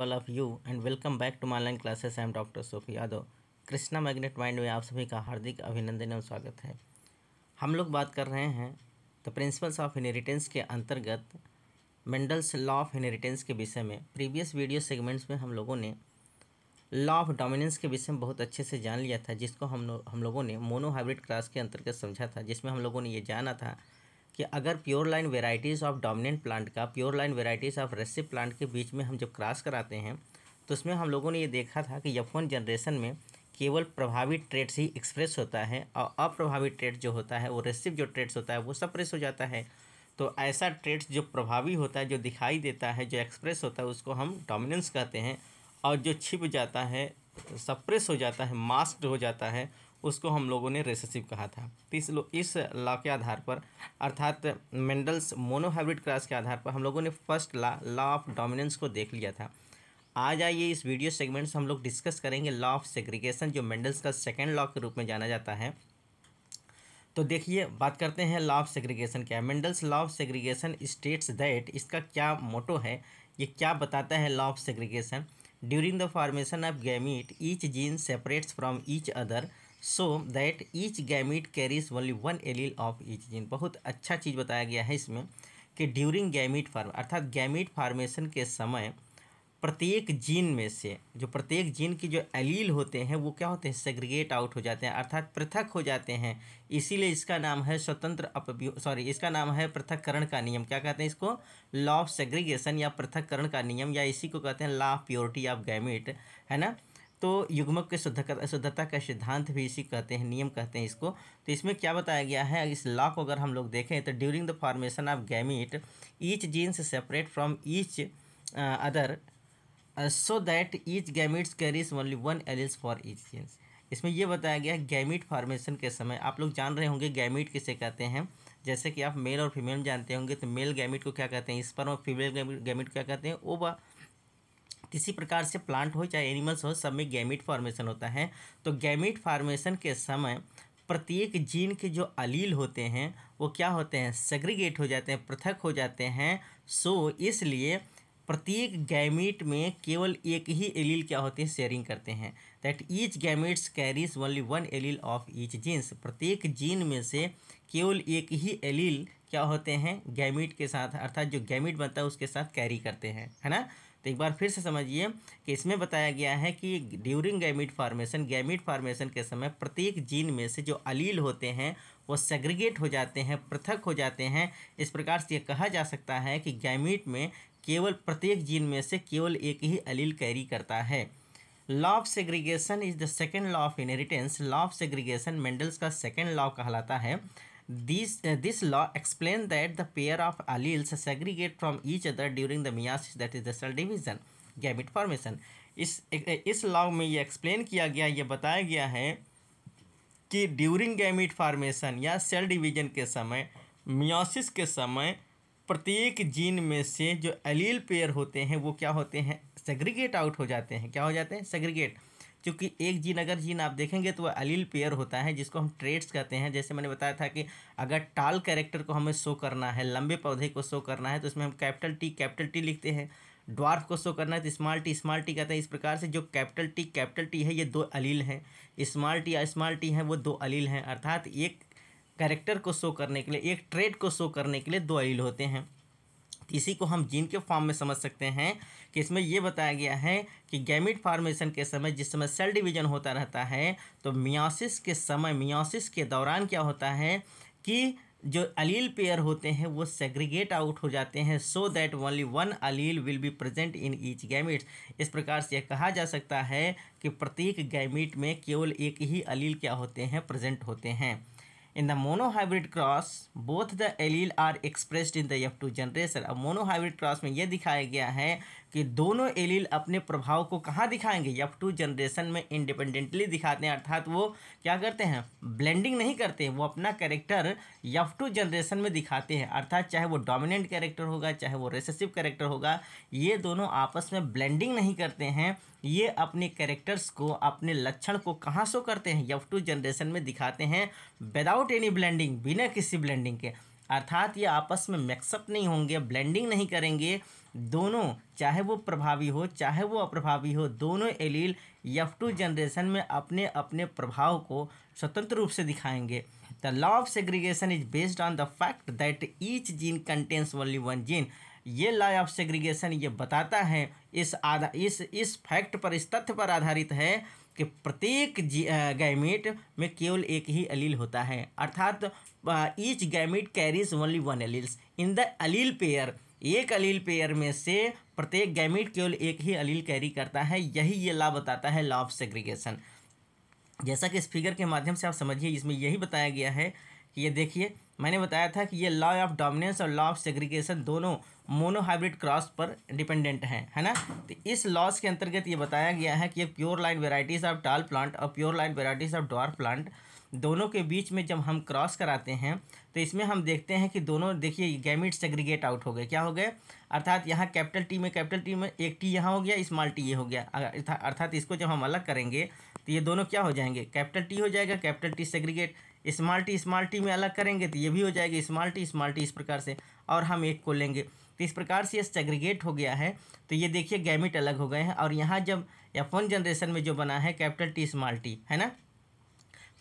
All of you and welcome back to my online classes I am Dr. Yadav Krishna magnet mind में आप सभी का हार्दिक अभिनंदन एवं स्वागत है हम लोग बात कर रहे हैं द प्रिंसिपल्स ऑफ इनहेरिटेंस के अंतर्गत मेंडल्स लॉ ऑफ इनहेरिटेंस के विषय में प्रीवियस वीडियो सेगमेंट्स में हम लोगों ने लॉ ऑफ डोमिनेंस के विषय में बहुत अच्छे से जान लिया था जिसको हम हम लोगों ने मोनोहाइब्रिड क्लास के अंतर्गत समझा था जिसमें हम लोगों ने ये जाना था कि अगर pure line varieties of dominant plant का pure line varieties of recessive plant के बीच में हम जब क्रॉस कराते हैं तो उसमें हम लोगों ने ये देखा था कि यफोन जनरेशन में केवल प्रभावी ट्रेड्स ही एक्सप्रेस होता है और अप्रभावी ट्रेड जो होता है वो रेसिप जो ट्रेड्स होता है वो सप्रेस हो जाता है तो ऐसा ट्रेड्स जो प्रभावी होता है जो दिखाई देता है जो एक्सप्रेस होता है उसको हम डोमिनेंस कहते हैं और जो छिप जाता है सप्रेस हो जाता है मास्क हो जाता है उसको हम लोगों ने रेसेसिव कहा था तो इस इस लॉ के आधार पर अर्थात मेंडल्स मोनोहाइब्रिड क्रास के आधार पर हम लोगों ने first law law of dominance को देख लिया था आज आइए इस वीडियो सेगमेंट से हम लोग डिस्कस करेंगे लॉ ऑफ सेग्रीगेशन जो मेंडल्स का सेकेंड लॉ के रूप में जाना जाता है तो देखिए बात करते हैं लॉ ऑफ सेग्रीगेशन क्या है Mendel's law of segregation states that इसका क्या मोटो है ये क्या बताता है law of segregation during the formation of gamete each gene separates from each other so that each gamete carries only one allele of each gene बहुत अच्छा चीज़ बताया गया है इसमें कि ड्यूरिंग गैमिट फार्म अर्थात गैमिट फार्मेशन के समय प्रत्येक जीन में से जो प्रत्येक जीन की जो एलील होते हैं वो क्या होते हैं सेग्रीगेट आउट हो जाते हैं अर्थात पृथक हो जाते हैं इसीलिए इसका नाम है स्वतंत्र अपव्यू सॉरी इसका नाम है पृथककरण का नियम क्या कहते हैं इसको लॉ ऑफ सेग्रीगेशन या पृथककरण का नियम या इसी को कहते हैं law of purity of gamete है ना तो युग्मक के शुद्ध शुद्धता का सिद्धांत भी इसी कहते हैं नियम कहते हैं इसको तो इसमें क्या बताया गया है इस लॉ को अगर हम लोग देखें तो during the formation of gamete each genes separate from each other so that each gametes carries only one allele for each genes इसमें यह बताया गया है गैमिट फार्मेशन के समय आप लोग जान रहे होंगे गैमिट किसे कहते हैं जैसे कि आप मेल और फीमेल जानते होंगे तो मेल गैमिट को क्या कहते हैं इस पर और फीमेल गैमिट क्या कहते हैं ओवा किसी प्रकार से प्लांट हो चाहे एनिमल्स हो सब में गैमिट फॉर्मेशन होता है तो गैमिट फॉर्मेशन के समय प्रत्येक जीन के जो अलील होते हैं वो क्या होते हैं सेग्रीगेट हो जाते हैं पृथक हो जाते हैं सो इसलिए प्रत्येक गैमिट में केवल एक ही एलील क्या होते हैं शेयरिंग करते हैं that each gametes carries only one allele of each genes प्रत्येक जीन में से केवल एक ही एलील क्या होते हैं गैमिट के साथ अर्थात जो गैमिट बनता है उसके साथ कैरी करते हैं है ना तो एक बार फिर से समझिए कि इसमें बताया गया है कि during gamete formation gamete formation के समय प्रत्येक जीन में से जो अलील होते हैं वो सेग्रीगेट हो जाते हैं पृथक हो जाते हैं इस प्रकार से ये कहा जा सकता है कि गैमिट में केवल प्रत्येक जीन में से केवल एक ही अलील कैरी करता है law of segregation is the second law of inheritance law of segregation Mendel's का सेकेंड लॉ कहलाता है This, uh, this law explain that the pair of alleles segregate from each other during the meiosis that is the cell division gamete formation इस uh, इस law में ये explain किया गया ये बताया गया है कि ड्यूरिंग गैमिट फॉर्मेशन या सेल डिवीजन के समय मियोसिस के समय प्रत्येक जीन में से जो एलील पेयर होते हैं वो क्या होते हैं सेग्रीगेट आउट हो जाते हैं क्या हो जाते हैं सेग्रीगेट क्योंकि एक जीन अगर जीन आप देखेंगे तो वह अलील पेयर होता है जिसको हम ट्रेड्स कहते हैं जैसे मैंने बताया था कि अगर टाल कैरेक्टर को हमें शो करना है लंबे पौधे को शो करना है तो उसमें हम कैपिटल टी कैपिटल टी लिखते हैं ड्वार्फ को शो करना है तो स्मॉल टी स्मॉल टी कहते हैं इस प्रकार से जो कैपिटल टी कैपिटल टी है ये दो अलील हैं स्मॉल टी स्मॉल टी हैं वो दो अलील हैं अर्थात एक कैरेक्टर को शो करने के लिए एक ट्रेड को शो करने के लिए दो अलील होते हैं इसी को हम जीन के फॉर्म में समझ सकते हैं कि इसमें यह बताया गया है कि गैमिट फॉर्मेशन के समय जिस समय सेल डिवीजन होता रहता है तो मियोसिस के समय मियोसिस के दौरान क्या होता है कि जो अलील पेयर होते हैं वो सेग्रीगेट आउट हो जाते हैं so that only one allele will be present in each gametes इस प्रकार से यह कहा जा सकता है कि प्रत्येक गैमिट में केवल एक ही अलील क्या होते हैं प्रेजेंट होते हैं In the monohybrid cross, both the allele are expressed in the F2 generation. अब monohybrid cross में ये दिखाया गया है कि दोनों एलील अपने प्रभाव को कहाँ दिखाएंगे यफ टू जनरेशन में इंडिपेंडेंटली दिखाते हैं अर्थात वो क्या करते हैं ब्लेंडिंग नहीं करते वो अपना कैरेक्टर यफ टू जनरेशन में दिखाते हैं अर्थात चाहे वो डोमिनेंट कैरेक्टर होगा चाहे वो रेसेसिव कैरेक्टर होगा ये दोनों आपस में ब्लेंडिंग नहीं करते हैं ये अपने कैरेक्टर्स को अपने लक्षण को कहाँ शो करते हैं यफ टू जनरेशन में दिखाते हैं विदाउट एनी ब्लेंडिंग बिना किसी ब्लेंडिंग के अर्थात ये आपस में मिक्सअप नहीं होंगे ब्लेंडिंग नहीं करेंगे दोनों चाहे वो प्रभावी हो चाहे वो अप्रभावी हो दोनों एलील यफ टू जनरेशन में अपने अपने प्रभाव को स्वतंत्र रूप से दिखाएंगे the law of segregation is based on the fact that each gene contains only one gene ये लॉ ऑफ सेग्रीगेशन ये बताता है इस आधा इस इस फैक्ट पर इस तथ्य पर आधारित है कि प्रत्येक गैमेट में केवल एक ही अलील होता है अर्थात each gamete carries only one alleles in the allele pair एक अलील पेयर में से प्रत्येक गैमिट केवल एक ही अलील कैरी करता है यही ये लॉ बताता है लॉ ऑफ सेग्रीगेशन जैसा कि इस फिगर के माध्यम से आप समझिए इसमें यही बताया गया है कि ये देखिए मैंने बताया था कि ये लॉ ऑफ डोमिनेंस और लॉ ऑफ सेग्रीगेशन दोनों मोनोहाइब्रिड क्रॉस पर डिपेंडेंट हैं है ना तो इस लॉस के अंतर्गत ये बताया गया है कि pure line varieties of tall plant और pure line varieties of dwarf plant दोनों के बीच में जब हम क्रॉस कराते हैं तो इसमें हम देखते हैं कि दोनों देखिए गैमिट सेग्रीगेट आउट हो गए क्या हो गए अर्थात यहाँ कैपिटल टी में कैपिटल टी में एक टी यहाँ हो गया स्मॉल टी ये हो गया अर्थात इसको जब हम अलग करेंगे तो ये दोनों क्या हो जाएंगे कैपिटल टी हो जाएगा capital T segregate small T small T में अलग करेंगे तो ये भी हो जाएगी स्मॉल टी स्मॉल टी इस प्रकार से और हम एक को लेंगे तो इस प्रकार से ये सेग्रीगेट हो गया है तो ये देखिए गैमिट अलग हो गए हैं और यहाँ जब या वन जनरेशन में जो बना है कैपिटल टी स्मॉल टी है ना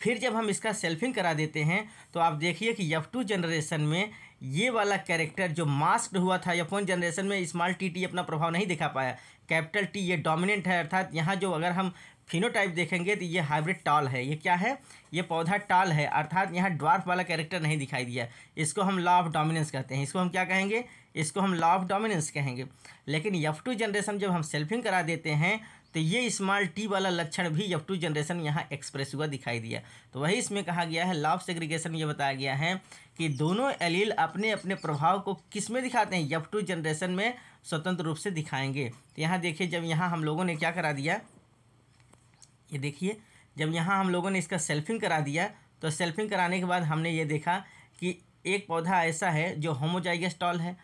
फिर जब हम इसका सेल्फिंग करा देते हैं तो आप देखिए कि यफ टू जनरेशन में ये वाला कैरेक्टर जो मास्क्ड हुआ था या फोन जनरेशन में स्मॉल टी टी अपना प्रभाव नहीं दिखा पाया कैपिटल टी ये डोमिनेंट है अर्थात यहाँ जो अगर हम फिनोटाइप देखेंगे तो ये हाइब्रिड टॉल है ये क्या है ये पौधा टॉल है अर्थात यहाँ ड्वार्फ वाला कैरेक्टर नहीं दिखाई दिया इसको हम लॉ ऑफ डोमिनेंस कहते हैं इसको हम क्या कहेंगे इसको हम लॉ ऑफ डोमिनेंस कहेंगे लेकिन यफ टू जनरेशन जब हम सेल्फिंग करा देते हैं तो ये स्मॉल टी वाला लक्षण भी यफ टू जनरेशन यहाँ एक्सप्रेस हुआ दिखाई दिया तो वही इसमें कहा गया है लॉ ऑफ सेग्रीगेशन ये बताया गया है कि दोनों एलील अपने अपने प्रभाव को किस में दिखाते हैं यफ टू जनरेशन में स्वतंत्र रूप से दिखाएंगे तो यहाँ देखिए जब यहाँ हम लोगों ने क्या करा दिया ये देखिए जब यहाँ हम लोगों ने इसका सेल्फिंग करा दिया तो सेल्फिंग कराने के बाद हमने ये देखा कि एक पौधा ऐसा है जो होमोजाइगस टॉल है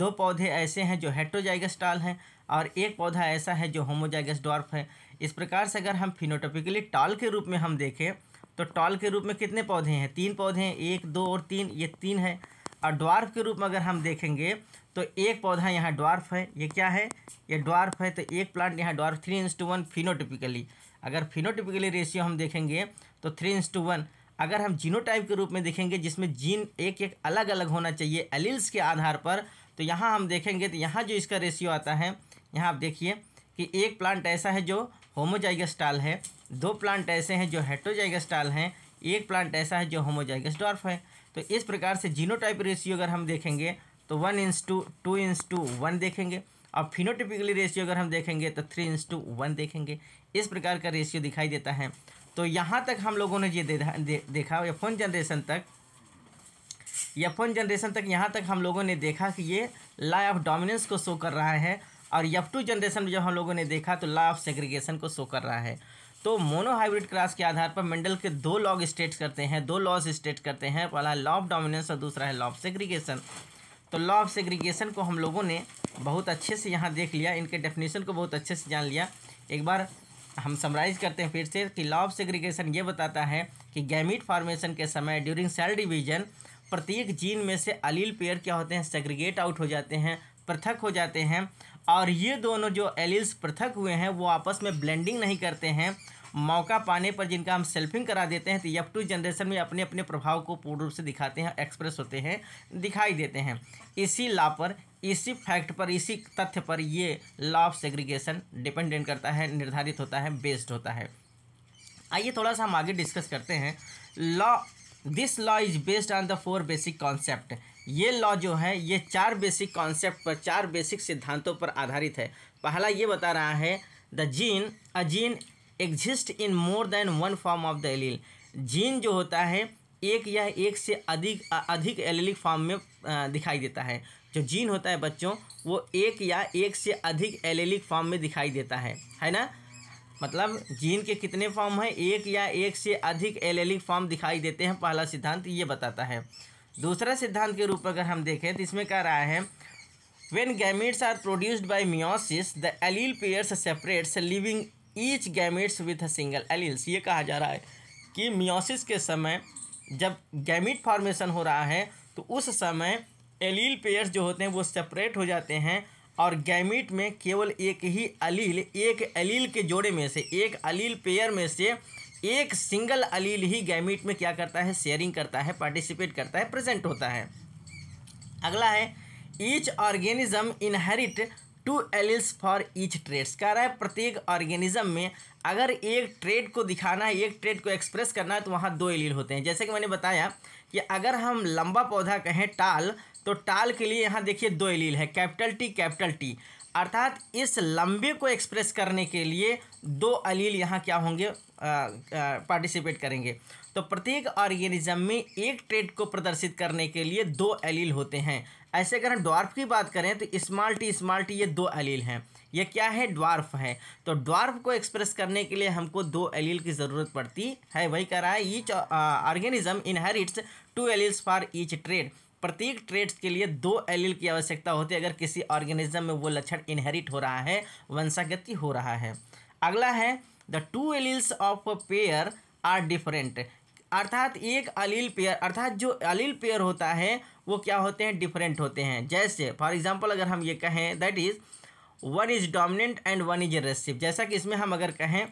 दो पौधे ऐसे हैं जो हेट्रोजाइगस टॉल हैं और एक पौधा ऐसा है जो होमोजाइगस डॉर्फ है इस प्रकार से अगर हम फिनोटोपिकली टॉल के रूप में हम देखें तो टॉल के रूप में कितने पौधे हैं तीन पौधे हैं एक दो और तीन ये तीन है और ड्वार्फ के रूप में अगर हम देखेंगे तो एक पौधा यहाँ ड्वार्फ है ये क्या है ये ड्वार्फ है तो एक प्लांट यहाँ dwarf three is to one phenotypically अगर फिनोटिपिकली रेशियो हम देखेंगे तो थ्री इंस टू वन अगर हम जीनोटाइप के रूप में देखेंगे जिसमें जीन एक एक अलग अलग होना चाहिए एलिल्स के आधार पर तो यहाँ हम देखेंगे तो यहाँ जो इसका रेशियो आता है यहाँ आप देखिए कि एक प्लांट ऐसा है जो होमोजाइगस टाल है दो प्लांट ऐसे हैं जो हेटोजाइगस टाल हैं एक प्लांट ऐसा है जो होमोजाइगस डॉर्फ है तो इस प्रकार से जीनोटाइप रेशियो अगर हम देखेंगे तो वन इंस टू टू इंस टू वन देखेंगे अब फिनोटिपिकली रेशियो अगर हम देखेंगे तो थ्री इंस टू वन देखेंगे इस प्रकार का रेशियो दिखाई देता है तो यहाँ तक हम लोगों ने ये दे, दे, देखा या फोन जनरेशन तक या वन जनरेशन तक यहाँ तक हम लोगों ने देखा कि ये ला ऑफ डोमिनेंस को शो कर रहा है और यफ टू जनरेशन में जब हम लोगों ने देखा तो ला ऑफ सेग्रीगेशन को शो कर रहा है तो मोनोहाइब्रिड क्लास के आधार पर मेंडल के दो लॉग स्टेट करते हैं दो लॉस स्टेट करते हैं पहला लॉ ऑफ डोमिनेंस और दूसरा है लॉ ऑफ सेग्रीगेशन तो लॉ ऑफ सेग्रीगेशन को हम लोगों ने बहुत अच्छे से यहाँ देख लिया इनके डेफिनेशन को बहुत अच्छे से जान लिया एक बार हम समराइज़ करते हैं फिर से कि लॉ ऑफ सेग्रीगेशन ये बताता है कि गैमिट फॉर्मेशन के समय ड्यूरिंग सेल डिवीजन प्रत्येक जीन में से अलील पेयर क्या होते हैं सेग्रीगेट आउट हो जाते हैं पृथक हो जाते हैं और ये दोनों जो एलील्स पृथक हुए हैं वो आपस में ब्लेंडिंग नहीं करते हैं मौका पाने पर जिनका हम सेल्फिंग करा देते हैं तो यप टू जनरेशन में अपने अपने प्रभाव को पूर्ण रूप से दिखाते हैं एक्सप्रेस होते हैं दिखाई देते हैं इसी ला पर इसी फैक्ट पर इसी तथ्य पर ये लॉ ऑफ सेग्रीगेशन डिपेंडेंट करता है निर्धारित होता है बेस्ड होता है आइए थोड़ा सा हम आगे डिस्कस करते हैं law this law is based on the four basic concept ये लॉ जो है ये चार बेसिक कॉन्सेप्ट पर चार बेसिक सिद्धांतों पर आधारित है पहला ये बता रहा है the gene a gene exist in more than one form of the allele gene जो होता है एक या एक से अधिक अधिक एलिलिक फॉर्म में दिखाई देता है जो जीन होता है बच्चों वो एक या एक से अधिक एलिलिक फॉर्म में दिखाई देता है है ना मतलब जीन के कितने फॉर्म हैं एक या एक से अधिक एलिलिक फॉर्म दिखाई देते हैं पहला सिद्धांत ये बताता है दूसरा सिद्धांत के रूप अगर हम देखें तो इसमें कह रहा है when gametes are produced by meiosis the allele pairs separates living each gametes with a single alleles ये कहा जा रहा है कि मियोसिस के समय जब गैमिट फॉर्मेशन हो रहा है तो उस समय एलील पेयर्स जो होते हैं वो सेपरेट हो जाते हैं और गैमिट में केवल एक ही अलील एक अलील के जोड़े में से एक अलील पेयर में से एक सिंगल अलील ही गैमिट में क्या करता है शेयरिंग करता है पार्टिसिपेट करता है प्रेजेंट होता है अगला है each organism inherit two alleles for each traits कह रहा है प्रत्येक ऑर्गेनिज्म में अगर एक ट्रेड को दिखाना है एक ट्रेड को एक्सप्रेस करना है तो वहाँ दो एलिल होते हैं जैसे कि मैंने बताया कि अगर हम लंबा पौधा कहें टाल तो टाल के लिए यहाँ देखिए दो एलील है कैपिटल टी कैपिटल टी अर्थात इस लंबे को एक्सप्रेस करने के लिए दो अलील यहाँ क्या होंगे पार्टिसिपेट करेंगे तो प्रत्येक ऑर्गेनिज्म में एक ट्रेड को प्रदर्शित करने के लिए दो एलील होते हैं ऐसे अगर हम ड्वार्फ की बात करें तो स्मॉल टी स्मॉल टी ये दो एलील हैं ये क्या है ड्वार्फ है तो ड्वार्फ को एक्सप्रेस करने के लिए हमको दो एलील की ज़रूरत पड़ती है वही कह रहा है each organism inherits two alleles for each trait प्रत्येक ट्रेड्स के लिए दो एलील की आवश्यकता होती है अगर किसी ऑर्गेनिज्म में वो लक्षण इनहेरिट हो रहा है वंशागति हो रहा है अगला है the two alleles of pair are different अर्थात एक अलील पेयर अर्थात जो अलील पेयर होता है वो क्या होते हैं डिफरेंट होते हैं जैसे फॉर एग्जांपल अगर हम ये कहें that is one is dominant and one is recessive जैसा कि इसमें हम अगर कहें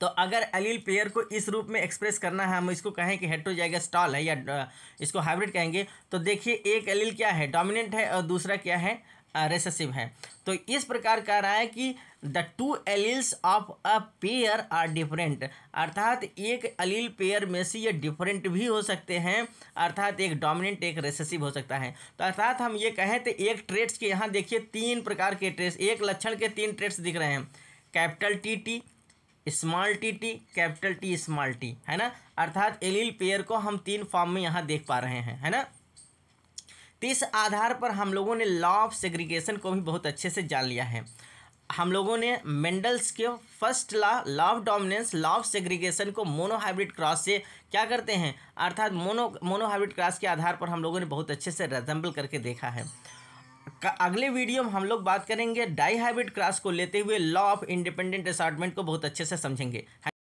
तो अगर अलील पेयर को इस रूप में एक्सप्रेस करना है हम इसको कहें कि हेट्रोजाइगस टॉल है या इसको हाइब्रिड कहेंगे तो देखिए एक अलील क्या है डोमिनेंट है और दूसरा क्या है रेसेसिव है तो इस प्रकार कह रहा है कि the two alleles of a pair are different अर्थात एक अलील पेयर में से ये डिफरेंट भी हो सकते हैं अर्थात एक डोमिनेंट एक रेसेसिव हो सकता है तो अर्थात हम ये कहें तो एक ट्रेट्स के यहाँ देखिए तीन प्रकार के ट्रेट्स एक लक्षण के तीन ट्रेट्स दिख रहे हैं capital T T small T T capital T small T है ना अर्थात एलील पेयर को हम तीन फॉर्म में यहाँ देख पा रहे हैं है ना तो इस आधार पर हम लोगों ने लॉ ऑफ सेग्रीगेशन को भी बहुत अच्छे से जान लिया है हम लोगों ने मेंडल्स के first law law of dominance law of segregation को मोनोहाइब्रिड क्रॉस से क्या करते हैं अर्थात मोनो मोनोहाइब्रिड क्रॉस के आधार पर हम लोगों ने बहुत अच्छे से रेजम्बल करके देखा है अगले वीडियो में हम लोग बात करेंगे डाई हाइब्रिड क्रॉस को लेते हुए लॉ ऑफ इंडिपेंडेंट असार्टमेंट को बहुत अच्छे से समझेंगे